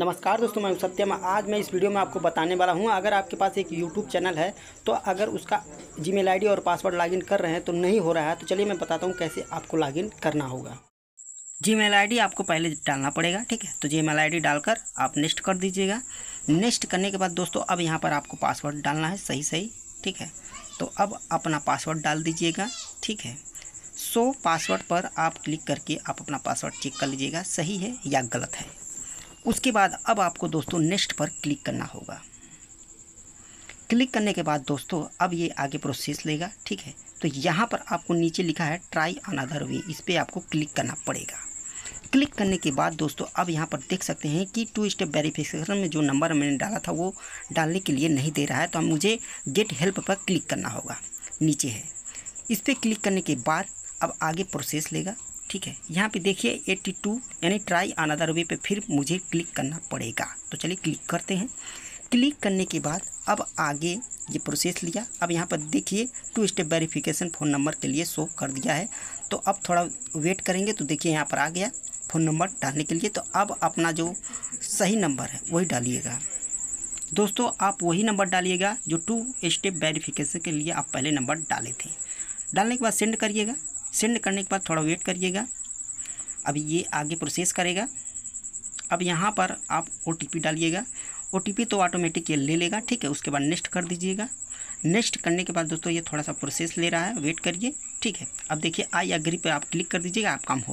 नमस्कार दोस्तों मैं सत्यम आज मैं इस वीडियो में आपको बताने वाला हूं अगर आपके पास एक YouTube चैनल है तो अगर उसका जीमेल आईडी और पासवर्ड लॉगिन कर रहे हैं तो नहीं हो रहा है तो चलिए मैं बताता हूं कैसे आपको लॉगिन करना होगा जीमेल आईडी आपको पहले डालना पड़ेगा ठीक है तो जीमेल आईडी डालकर आप नेक्स्ट कर दीजिएगा नेक्स्ट करने के बाद दोस्तों अब यहाँ पर आपको पासवर्ड डालना है सही सही ठीक है तो अब अपना पासवर्ड डाल दीजिएगा ठीक है सो पासवर्ड पर आप क्लिक करके आप अपना पासवर्ड चेक कर लीजिएगा सही है या गलत है उसके बाद अब आपको दोस्तों नेक्स्ट पर क्लिक करना होगा क्लिक करने के बाद दोस्तों अब ये आगे प्रोसेस लेगा ठीक है तो यहाँ पर आपको नीचे लिखा है ट्राई अनादर वे इस पर आपको क्लिक करना पड़ेगा क्लिक करने के बाद दोस्तों अब यहाँ पर देख सकते हैं कि टू स्टेप वेरिफिकेशन में जो नंबर मैंने डाला था वो डालने के लिए नहीं दे रहा है तो मुझे गेट हेल्प पर क्लिक करना होगा नीचे है इस पर क्लिक करने के बाद अब आगे प्रोसेस लेगा ठीक है यहाँ पे देखिए 82 यानी ट्राई अनादर वे पे फिर मुझे क्लिक करना पड़ेगा तो चलिए क्लिक करते हैं क्लिक करने के बाद अब आगे ये प्रोसेस लिया अब यहाँ पर देखिए two step verification phone number के लिए शो कर दिया है तो अब थोड़ा वेट करेंगे तो देखिए यहाँ पर आ गया फ़ोन नंबर डालने के लिए तो अब अपना जो सही नंबर है वही डालिएगा दोस्तों आप वही नंबर डालिएगा जो टू स्टेप वेरिफिकेशन के लिए आप पहले नंबर डाले थे डालने के बाद सेंड करिएगा सेंड करने के बाद थोड़ा वेट करिएगा अब ये आगे प्रोसेस करेगा अब यहाँ पर आप ओ डालिएगा ओ तो ऑटोमेटिक ये ले लेगा ठीक है उसके बाद नेक्स्ट कर दीजिएगा नेक्स्ट करने के बाद दोस्तों ये थोड़ा सा प्रोसेस ले रहा है वेट करिए ठीक है अब देखिए आई ग्री पे आप क्लिक कर दीजिएगा आप काम हो